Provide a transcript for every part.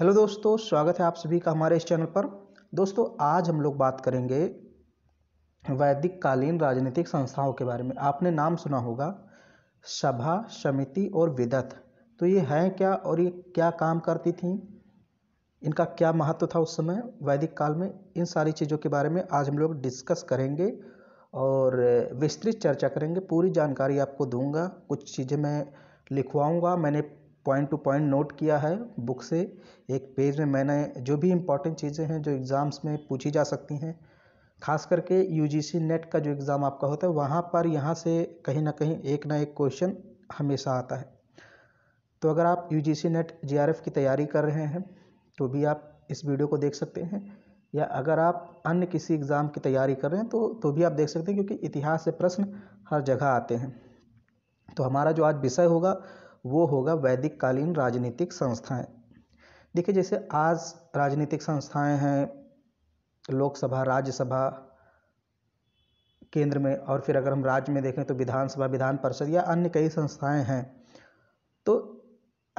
hello दोस्तों स्वागत है आप सभी का हमारे इस चैनल पर दोस्तों आज हम लोग बात करेंगे वैदिक कालीन राजनीतिक संस्थाओं के बारे में आपने नाम सुना होगा सभा समिति और विदत तो ये हैं क्या और ये क्या काम करती थी इनका क्या महत्व था उस समय वैदिक काल में इन सारी चीज़ों के बारे में आज हम लोग डिस्कस करेंगे और विस्तृत चर्चा करेंगे पूरी जानकारी आपको दूंगा कुछ चीज़ें मैं लिखवाऊंगा मैंने पॉइंट टू पॉइंट नोट किया है बुक से एक पेज में मैंने जो भी इम्पॉर्टेंट चीज़ें हैं जो एग्ज़ाम्स में पूछी जा सकती हैं खास करके यू जी सी नेट का जो एग्ज़ाम आपका होता है वहाँ पर यहाँ से कहीं ना कहीं एक ना एक क्वेश्चन हमेशा आता है तो अगर आप U G C NET J R F की तैयारी कर रहे हैं तो भी आप इस वीडियो को देख सकते हैं या अगर आप अन्य किसी एग्ज़ाम की तैयारी कर रहे हैं तो तो भी आप देख सकते हैं क्योंकि इतिहास से प्रश्न हर जगह आते हैं तो हमारा जो आज विषय होगा वो होगा वैदिक कालीन राजनीतिक संस्थाएँ देखिए जैसे आज राजनीतिक संस्थाएँ हैं लोकसभा राज्यसभा केंद्र में और फिर अगर हम राज्य में देखें तो विधानसभा विधान परिषद या अन्य कई संस्थाएँ हैं तो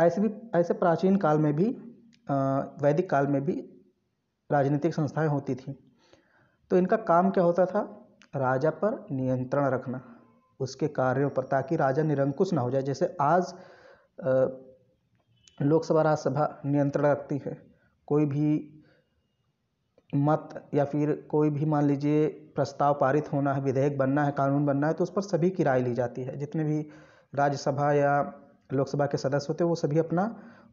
ऐसे भी ऐसे प्राचीन काल में भी वैदिक काल में भी राजनीतिक संस्थाएं होती थी तो इनका काम क्या होता था राजा पर नियंत्रण रखना उसके कार्यों पर ताकि राजा निरंकुश ना हो जाए जैसे आज लोकसभा राज्यसभा नियंत्रण रखती है कोई भी मत या फिर कोई भी मान लीजिए प्रस्ताव पारित होना है विधेयक बनना है कानून बनना है तो उस पर सभी की राय ली जाती है जितने भी राज्यसभा या लोकसभा के सदस्य होते हैं वो सभी अपना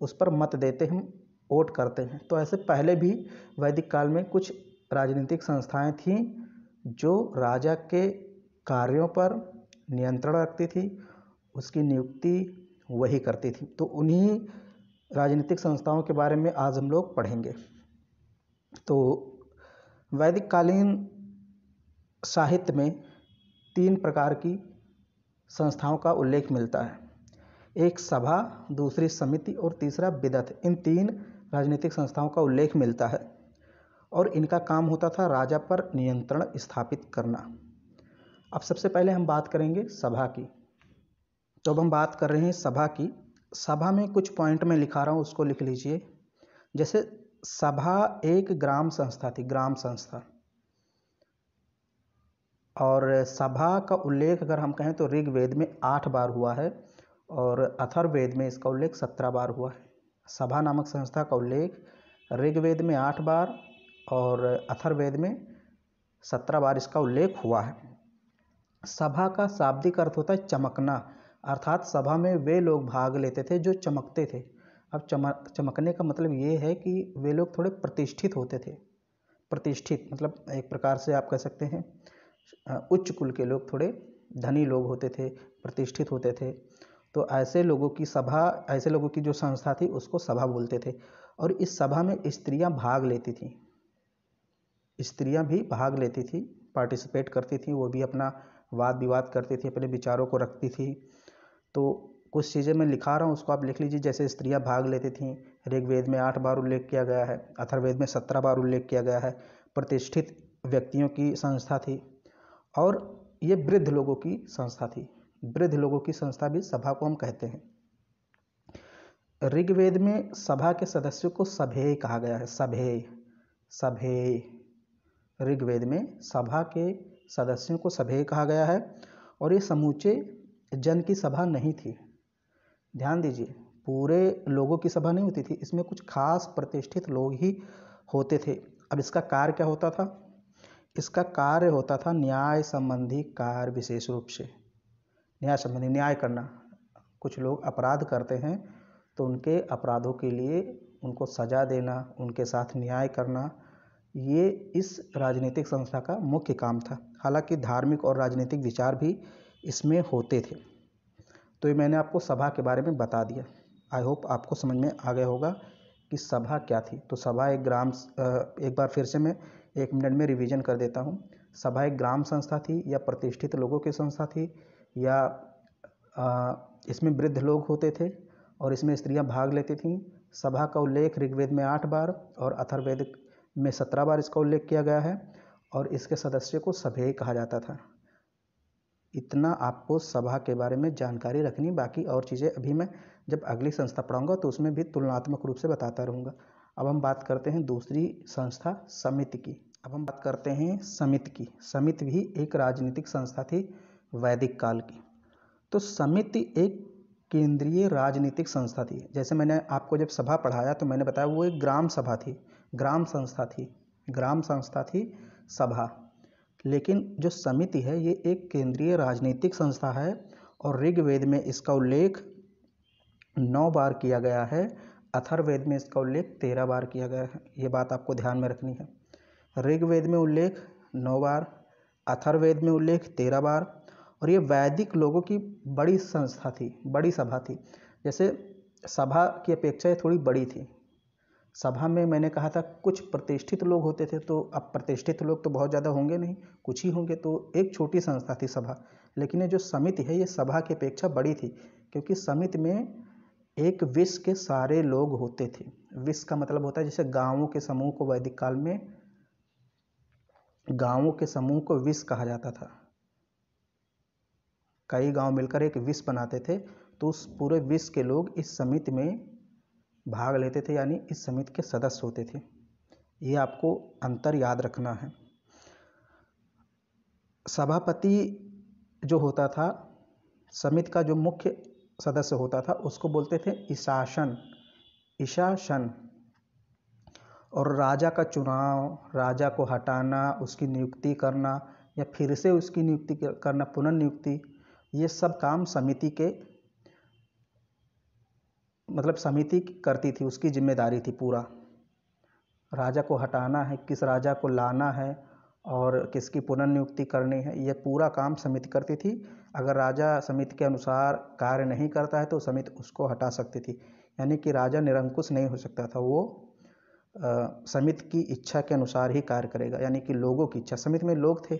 उस पर मत देते हैं वोट करते हैं तो ऐसे पहले भी वैदिक काल में कुछ राजनीतिक संस्थाएं थीं जो राजा के कार्यों पर नियंत्रण रखती थी उसकी नियुक्ति वही करती थी तो उन्हीं राजनीतिक संस्थाओं के बारे में आज हम लोग पढ़ेंगे तो वैदिक कालीन साहित्य में तीन प्रकार की संस्थाओं का उल्लेख मिलता है एक सभा दूसरी समिति और तीसरा विदत इन तीन राजनीतिक संस्थाओं का उल्लेख मिलता है और इनका काम होता था राजा पर नियंत्रण स्थापित करना अब सबसे पहले हम बात करेंगे सभा की तो अब हम बात कर रहे हैं सभा की सभा में कुछ पॉइंट में लिखा रहा हूँ उसको लिख लीजिए जैसे सभा एक ग्राम संस्था थी ग्राम संस्था और सभा का उल्लेख अगर हम कहें तो ऋग्वेद में आठ बार हुआ है और अथर्वेद में इसका उल्लेख सत्रह बार हुआ है सभा नामक संस्था का उल्लेख ऋग्वेद में आठ बार और अथर्वेद में सत्रह बार इसका उल्लेख हुआ है सभा का शाब्दिक अर्थ होता है चमकना अर्थात सभा में वे लोग भाग लेते थे जो चमकते थे अब चमक चमकने का मतलब ये है कि वे लोग थोड़े प्रतिष्ठित होते थे प्रतिष्ठित मतलब एक प्रकार से आप कह सकते हैं उच्च कुल के लोग थोड़े धनी लोग होते थे प्रतिष्ठित होते थे तो ऐसे लोगों की सभा ऐसे लोगों की जो संस्था थी उसको सभा बोलते थे और इस सभा में स्त्रियां भाग लेती थीं स्त्रियां भी भाग लेती थी पार्टिसिपेट करती थी वो भी अपना वाद विवाद करती थी अपने विचारों को रखती थी तो कुछ चीज़ें मैं लिखा रहा हूँ उसको आप लिख लीजिए जैसे स्त्रियाँ भाग लेती थीं ऋग्वेद में आठ बार उल्लेख किया गया है अथर्वेद में सत्रह बार उल्लेख किया गया है प्रतिष्ठित व्यक्तियों की संस्था थी और ये वृद्ध लोगों की संस्था थी वृद्ध लोगों की संस्था भी सभा को हम कहते हैं ऋग्वेद में सभा के सदस्यों को सभे कहा गया है सभे सभे ऋग्वेद में सभा के सदस्यों को सभे कहा गया है और ये समूचे जन की सभा नहीं थी ध्यान दीजिए पूरे लोगों की सभा नहीं होती थी इसमें कुछ खास प्रतिष्ठित लोग ही होते थे अब इसका कार्य क्या होता था इसका कार्य होता था न्याय संबंधी कार्य विशेष रूप से न्याय संबंधी न्याय करना कुछ लोग अपराध करते हैं तो उनके अपराधों के लिए उनको सजा देना उनके साथ न्याय करना ये इस राजनीतिक संस्था का मुख्य काम था हालांकि धार्मिक और राजनीतिक विचार भी इसमें होते थे तो ये मैंने आपको सभा के बारे में बता दिया आई होप आपको समझ में आ गया होगा कि सभा क्या थी तो सभा एक ग्राम एक बार फिर से मैं एक मिनट में रिवीजन कर देता हूँ सभा एक ग्राम संस्था थी या प्रतिष्ठित लोगों की संस्था थी या आ, इसमें वृद्ध लोग होते थे और इसमें स्त्रियां भाग लेती थीं सभा का उल्लेख ऋग्वेद में आठ बार और अथर्वेद में सत्रह बार इसका उल्लेख किया गया है और इसके सदस्य को सभ्य कहा जाता था इतना आपको सभा के बारे में जानकारी रखनी बाकी और चीज़ें अभी मैं जब अगली संस्था पढ़ाऊँगा तो उसमें भी तुलनात्मक रूप से बताता रहूँगा अब हम बात करते हैं दूसरी संस्था समिति की अब हम बात करते हैं समिति की समिति भी एक राजनीतिक संस्था थी वैदिक काल की तो समिति एक केंद्रीय राजनीतिक संस्था थी जैसे मैंने आपको जब सभा पढ़ाया तो मैंने बताया वो एक ग्राम सभा थी ग्राम संस्था थी ग्राम संस्था थी सभा लेकिन जो समिति है ये एक केंद्रीय राजनीतिक संस्था है और ऋग्वेद में इसका उल्लेख नौ बार किया गया है अथर्वेद में इसका उल्लेख तेरह बार किया गया है ये बात आपको ध्यान में रखनी है ऋग्वेद में उल्लेख नौ बार अथर्वेद में उल्लेख तेरह बार और ये वैदिक लोगों की बड़ी संस्था थी बड़ी सभा थी जैसे सभा की अपेक्षा थोड़ी बड़ी थी सभा में मैंने कहा था कुछ प्रतिष्ठित लोग होते थे तो अब प्रतिष्ठित लोग तो बहुत ज़्यादा होंगे नहीं कुछ ही होंगे तो एक छोटी संस्था थी सभा लेकिन ये जो समिति है ये सभा की अपेक्षा बड़ी थी क्योंकि समिति में एक विश्व के सारे लोग होते थे विश्व का मतलब होता है जैसे गांवों के समूह को वैदिक काल में गांवों के समूह को विश्व कहा जाता था कई गांव मिलकर एक विश्व बनाते थे तो उस पूरे विश्व के लोग इस समिति में भाग लेते थे यानी इस समिति के सदस्य होते थे ये आपको अंतर याद रखना है सभापति जो होता था समिति का जो मुख्य सदस्य होता था उसको बोलते थे ईशासन ईशासन और राजा का चुनाव राजा को हटाना उसकी नियुक्ति करना या फिर से उसकी नियुक्ति करना पुनर्नियुक्ति ये सब काम समिति के मतलब समिति करती थी उसकी जिम्मेदारी थी पूरा राजा को हटाना है किस राजा को लाना है और किसकी पुनर्नियुक्ति करनी है यह पूरा काम समिति करती थी अगर राजा समिति के अनुसार कार्य नहीं करता है तो समिति उसको हटा सकती थी यानी कि राजा निरंकुश नहीं हो सकता था वो समिति की इच्छा के अनुसार ही कार्य करेगा यानी कि लोगों की इच्छा समिति में लोग थे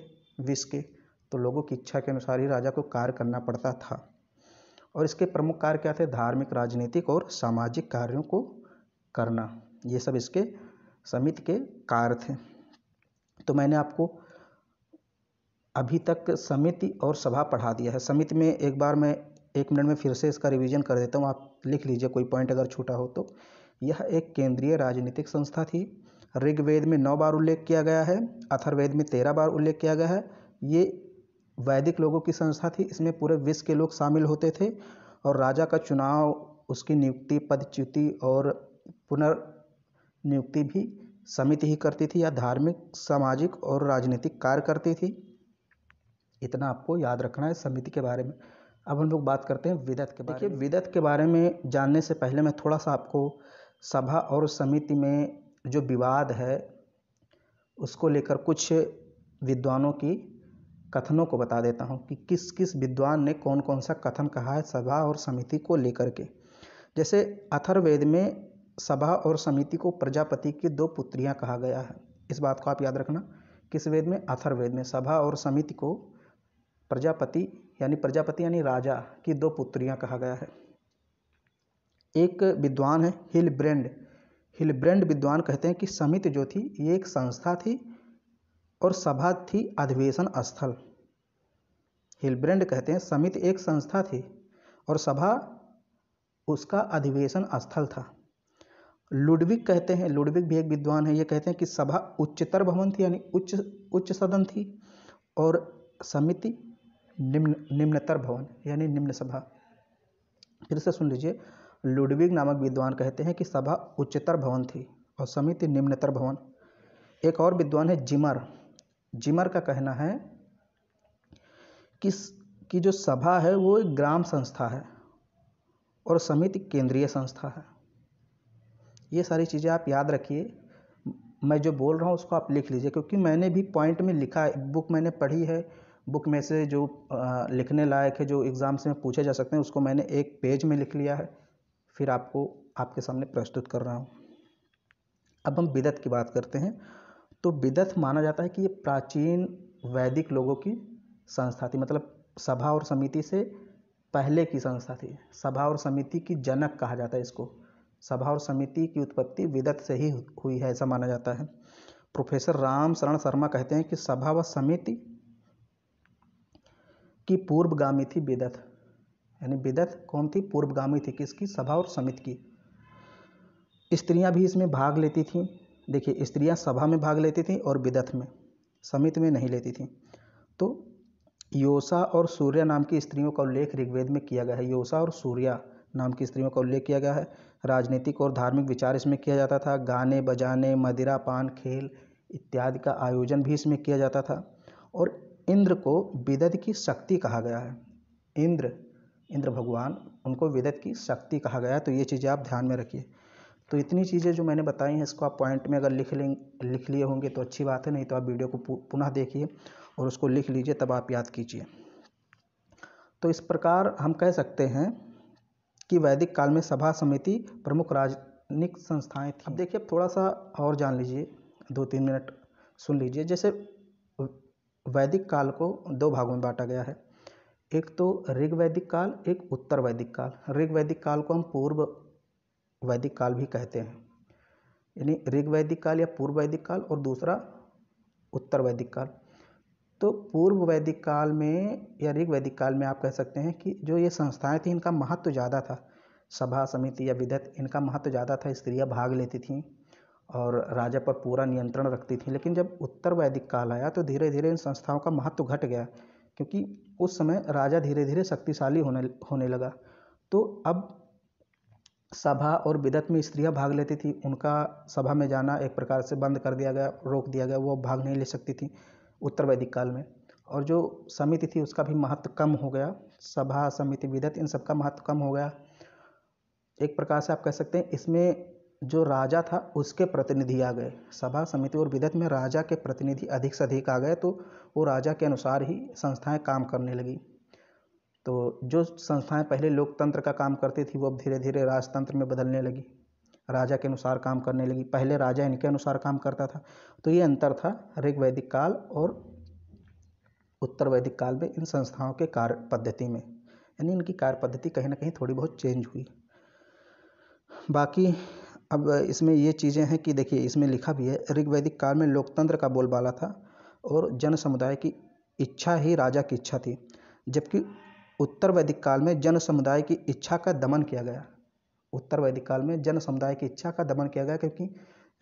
विश्व के तो लोगों की इच्छा के अनुसार ही राजा को कार्य करना पड़ता था और इसके प्रमुख कार्य क्या थे धार्मिक राजनीतिक और सामाजिक कार्यों को करना ये सब इसके समिति के कार्य थे तो मैंने आपको अभी तक समिति और सभा पढ़ा दिया है समिति में एक बार मैं एक मिनट में फिर से इसका रिवीजन कर देता हूँ आप लिख लीजिए कोई पॉइंट अगर छूटा हो तो यह एक केंद्रीय राजनीतिक संस्था थी ऋग्वेद में नौ बार उल्लेख किया गया है अथर्वेद में तेरह बार उल्लेख किया गया है ये वैदिक लोगों की संस्था थी इसमें पूरे विश्व के लोग शामिल होते थे और राजा का चुनाव उसकी नियुक्ति पदच्युति और पुनर्नियुक्ति भी समिति ही करती थी या धार्मिक सामाजिक और राजनीतिक कार्य करती थी इतना आपको याद रखना है समिति के बारे में अब हम लोग बात करते हैं विदत के बारे देखिए विदत के बारे में जानने से पहले मैं थोड़ा सा आपको सभा और समिति में जो विवाद है उसको लेकर कुछ विद्वानों की कथनों को बता देता हूँ कि किस किस विद्वान ने कौन कौन सा कथन कहा है सभा और समिति को लेकर के जैसे अथर्वेद में सभा और समिति को प्रजापति की दो पुत्रियाँ कहा गया है इस बात को आप याद रखना किस वेद में अथर्वेद में सभा और समिति को प्रजापति यानी प्रजापति यानी राजा की दो पुत्रियाँ कहा गया है एक विद्वान है हिल ब्रेंड हिल ब्रेंड विद्वान कहते हैं कि समिति जो थी ये एक संस्था थी और सभा थी अधिवेशन स्थल हिलब्रेंड कहते हैं समिति एक संस्था थी और सभा उसका अधिवेशन स्थल था लुडविक कहते हैं लुडविक भी एक विद्वान है ये कहते हैं कि सभा उच्चतर भवन थी यानी उच्च उच्च सदन थी और समिति निम्न निम्नतर भवन यानी निम्न सभा फिर से सुन लीजिए लुडविक नामक विद्वान कहते हैं कि सभा उच्चतर भवन थी और समिति निम्नतर भवन एक और विद्वान है जिमर जिमर का कहना है कि कि जो सभा है वो एक ग्राम संस्था है और समिति केंद्रीय संस्था है ये सारी चीज़ें आप याद रखिए मैं जो बोल रहा हूँ उसको आप लिख लीजिए क्योंकि मैंने भी पॉइंट में लिखा है बुक मैंने पढ़ी है बुक में से जो लिखने लायक है जो एग्ज़ाम्स में पूछे जा सकते हैं उसको मैंने एक पेज में लिख लिया है फिर आपको आपके सामने प्रस्तुत कर रहा हूँ अब हम बिदत की बात करते हैं तो विदथ माना जाता है कि ये प्राचीन वैदिक लोगों की संस्था थी मतलब सभा और समिति से पहले की संस्था थी सभा और समिति की जनक कहा जाता है इसको सभा और समिति की उत्पत्ति विदत से ही हुई है ऐसा माना जाता है प्रोफेसर राम शरण शर्मा कहते हैं कि सभा व समिति की पूर्वगामी थी विदत यानी विदत कौन थी पूर्वगामी थी किसकी सभा और समिति की स्त्रियां भी इसमें भाग लेती थीं देखिए स्त्रियाँ सभा में भाग लेती थीं और विदथ में समिति में नहीं लेती थीं तो योसा और सूर्या नाम की स्त्रियों का उल्लेख ऋग्वेद में किया गया है योसा और सूर्या नाम की स्त्रियों का उल्लेख किया गया है राजनीतिक और धार्मिक विचार इसमें किया जाता था गाने बजाने मदिरा पान खेल इत्यादि का आयोजन भी इसमें किया जाता था और इंद्र को विदत की शक्ति कहा गया है इंद्र इंद्र भगवान उनको विदत की शक्ति कहा गया तो ये चीज़ें आप ध्यान में रखिए तो इतनी चीज़ें जो मैंने बताई हैं इसको आप पॉइंट में अगर लिख लें लिख लिए होंगे तो अच्छी बात है नहीं तो आप वीडियो को पुनः देखिए और उसको लिख लीजिए तब आप याद कीजिए तो इस प्रकार हम कह सकते हैं कि वैदिक काल में सभा समिति प्रमुख राजनीतिक संस्थाएं थी अब देखिए थोड़ा सा और जान लीजिए दो तीन मिनट सुन लीजिए जैसे वैदिक काल को दो भागों में बांटा गया है एक तो ऋग वैदिक काल एक उत्तर वैदिक काल ऋग वैदिक काल को हम पूर्व वैदिक काल भी कहते हैं यानी ऋग वैदिक काल या पूर्व वैदिक काल और दूसरा उत्तर वैदिक काल तो पूर्व वैदिक काल में या ऋग वैदिक काल में आप कह सकते हैं कि जो ये संस्थाएँ थी इनका महत्व ज़्यादा था सभा समिति या विधेयक इनका महत्व ज़्यादा था स्त्रियाँ भाग लेती थीं और राजा पर पूरा नियंत्रण रखती थीं लेकिन जब उत्तर वैदिक काल आया तो धीरे धीरे इन संस्थाओं का महत्व घट गया क्योंकि उस समय राजा धीरे धीरे शक्तिशाली होने होने लगा तो अब सभा और विदत में स्त्रियां भाग लेती थीं उनका सभा में जाना एक प्रकार से बंद कर दिया गया रोक दिया गया वो भाग नहीं ले सकती थी उत्तर वैदिक काल में और जो समिति थी उसका भी महत्व कम हो गया सभा समिति विदत इन सब का महत्व कम हो गया एक प्रकार से आप कह सकते हैं इसमें जो राजा था उसके प्रतिनिधि आ गए सभा समिति और विदत में राजा के प्रतिनिधि अधिक से अधिक आ गए तो वो राजा के अनुसार ही संस्थाएं काम करने लगी तो जो संस्थाएँ पहले लोकतंत्र का काम करती थी वो अब धीरे धीरे राजतंत्र में बदलने लगी राजा के अनुसार काम करने लगी पहले राजा इनके अनुसार काम करता था तो ये अंतर था ऋग वैदिक काल और उत्तर वैदिक काल में इन संस्थाओं के कार्य पद्धति में यानी इनकी कार्य पद्धति कहीं ना कहीं थोड़ी बहुत चेंज हुई बाकी अब इसमें ये चीज़ें हैं कि देखिए इसमें लिखा भी है ऋग्वैदिक काल में लोकतंत्र का बोलबाला था और जन समुदाय की इच्छा ही राजा की इच्छा थी जबकि उत्तर वैदिक काल में जन समुदाय की इच्छा का दमन किया गया उत्तर वैदिक काल में जन समुदाय की इच्छा का दमन किया गया क्योंकि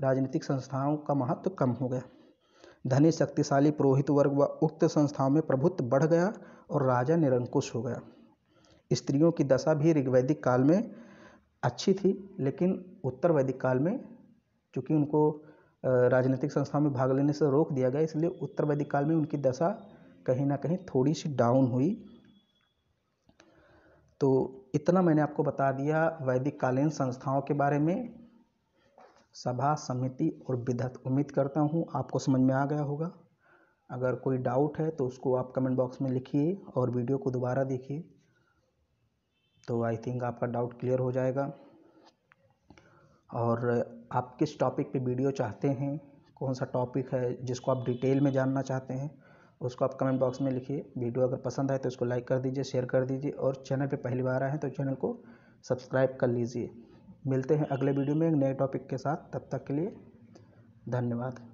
राजनीतिक संस्थाओं का महत्व कम हो गया धनी शक्तिशाली पुरोहित वर्ग व उक्त संस्थाओं में प्रभुत्व बढ़ गया और राजा निरंकुश हो गया स्त्रियों की दशा भी ऋग्वैदिक काल में अच्छी थी लेकिन उत्तर वैदिक काल में चूँकि उनको राजनीतिक संस्थाओं में भाग लेने से रोक दिया गया इसलिए उत्तर वैदिक काल में उनकी दशा कहीं ना कहीं थोड़ी सी डाउन हुई तो इतना मैंने आपको बता दिया वैदिक कालीन संस्थाओं के बारे में सभा समिति और विधत उम्मीद करता हूँ आपको समझ में आ गया होगा अगर कोई डाउट है तो उसको आप कमेंट बॉक्स में लिखिए और वीडियो को दोबारा देखिए तो आई थिंक आपका डाउट क्लियर हो जाएगा और आप किस टॉपिक पे वीडियो चाहते हैं कौन सा टॉपिक है जिसको आप डिटेल में जानना चाहते हैं उसको आप कमेंट बॉक्स में लिखिए वीडियो अगर पसंद आए तो उसको लाइक कर दीजिए शेयर कर दीजिए और चैनल पे पहली बार आए हैं तो चैनल को सब्सक्राइब कर लीजिए मिलते हैं अगले वीडियो में एक नए टॉपिक के साथ तब तक के लिए धन्यवाद